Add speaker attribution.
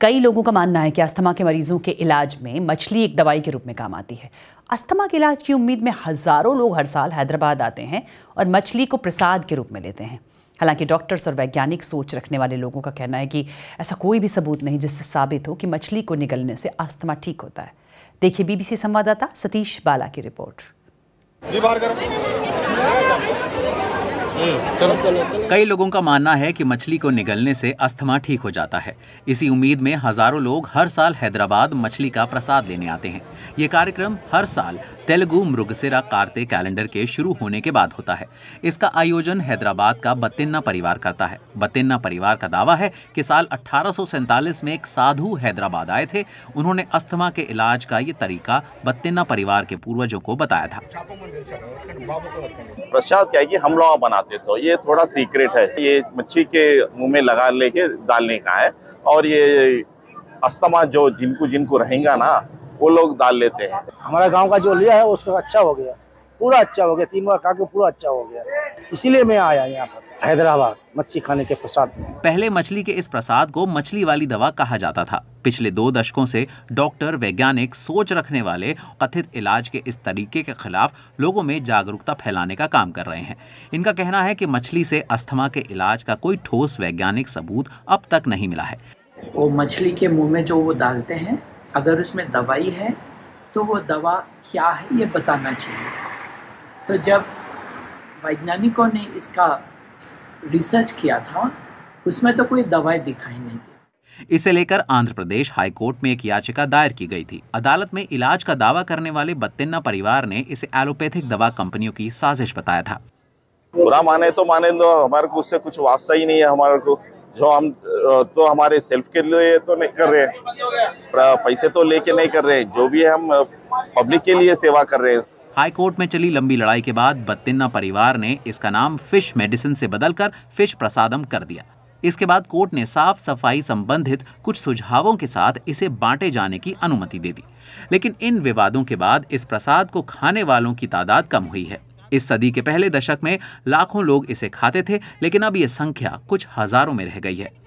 Speaker 1: कई लोगों का मानना है कि अस्थमा के मरीजों के इलाज में मछली एक दवाई के रूप में काम आती है अस्थमा के इलाज की उम्मीद में हज़ारों लोग हर साल हैदराबाद आते हैं और मछली को प्रसाद के रूप में लेते हैं हालांकि डॉक्टर्स और वैज्ञानिक सोच रखने वाले लोगों का कहना है कि ऐसा कोई भी सबूत नहीं जिससे साबित हो कि मछली को निगलने से अस्थमा ठीक होता है देखिए बीबीसी संवाददाता सतीश बाला की रिपोर्ट
Speaker 2: चलो कई लोगों का मानना है कि मछली को निगलने से अस्थमा ठीक हो जाता है इसी उम्मीद में हजारों लोग हर साल हैदराबाद मछली का प्रसाद लेने आते हैं ये कार्यक्रम हर साल तेलुगु मृगसेरा कार्ते कैलेंडर के शुरू होने के बाद होता है इसका आयोजन हैदराबाद का बतिन्ना परिवार करता है बतिन्ना परिवार का दावा है कि साल अठारह में एक साधु हैदराबाद आए थे उन्होंने अस्थमा के इलाज का ये तरीका बतिन्ना परिवार के पूर्वजों को बताया था
Speaker 3: प्रसाद क्या है कि हम लोग बनाते देते सो ये थोड़ा सीक्रेट है ये मच्छी के मुंह में लगा लेके डालने का है और ये अस्थमा जो जिनको जिनको रहेगा ना वो लोग डाल लेते हैं
Speaker 4: हमारे गांव का जो लिया है उसका अच्छा हो गया पूरा अच्छा हो गया तीन बार खा के पूरा अच्छा हो गया इसीलिए मैं आया यहाँ पर हैदराबाद मच्छी खाने के प्रसाद में
Speaker 2: पहले मछली के इस प्रसाद को मछली वाली दवा कहा जाता था पिछले दो दशकों से डॉक्टर वैज्ञानिक सोच रखने वाले कथित इलाज के इस तरीके के खिलाफ लोगों में जागरूकता फैलाने का काम कर रहे हैं इनका कहना है कि मछली से अस्थमा के इलाज का कोई ठोस वैज्ञानिक सबूत अब तक नहीं मिला है
Speaker 4: वो मछली के मुँह में जो वो डालते हैं अगर उसमें दवाई है तो वो दवा क्या है ये बताना चाहिए तो जब वैज्ञानिकों ने इसका रिसर्च किया था उसमें तो कोई दवाई दिखाई नहीं
Speaker 2: दिया इसे लेकर आंध्र प्रदेश कोर्ट में एक याचिका दायर की गई थी अदालत में इलाज का दावा करने वाले बत्तिन्ना परिवार ने इसे एलोपैथिक दवा कंपनियों की साजिश बताया था
Speaker 3: बुरा माने तो माने तो हमारे को उससे कुछ वास्ता ही नहीं है हमारे को जो हम तो हमारे सेल्फ के लिए तो नहीं कर रहे पैसे तो लेके नहीं कर रहे जो भी हम पब्लिक के लिए सेवा
Speaker 2: कर रहे हैं हाई कोर्ट में चली लंबी लड़ाई के बाद बत्तिन्ना परिवार ने इसका नाम फिश मेडिसिन से बदलकर फिश प्रसादम कर दिया इसके बाद कोर्ट ने साफ सफाई संबंधित कुछ सुझावों के साथ इसे बांटे जाने की अनुमति दे दी लेकिन इन विवादों के बाद इस प्रसाद को खाने वालों की तादाद कम हुई है इस सदी के पहले दशक में लाखों लोग इसे खाते थे लेकिन अब ये संख्या कुछ हजारों में रह गई है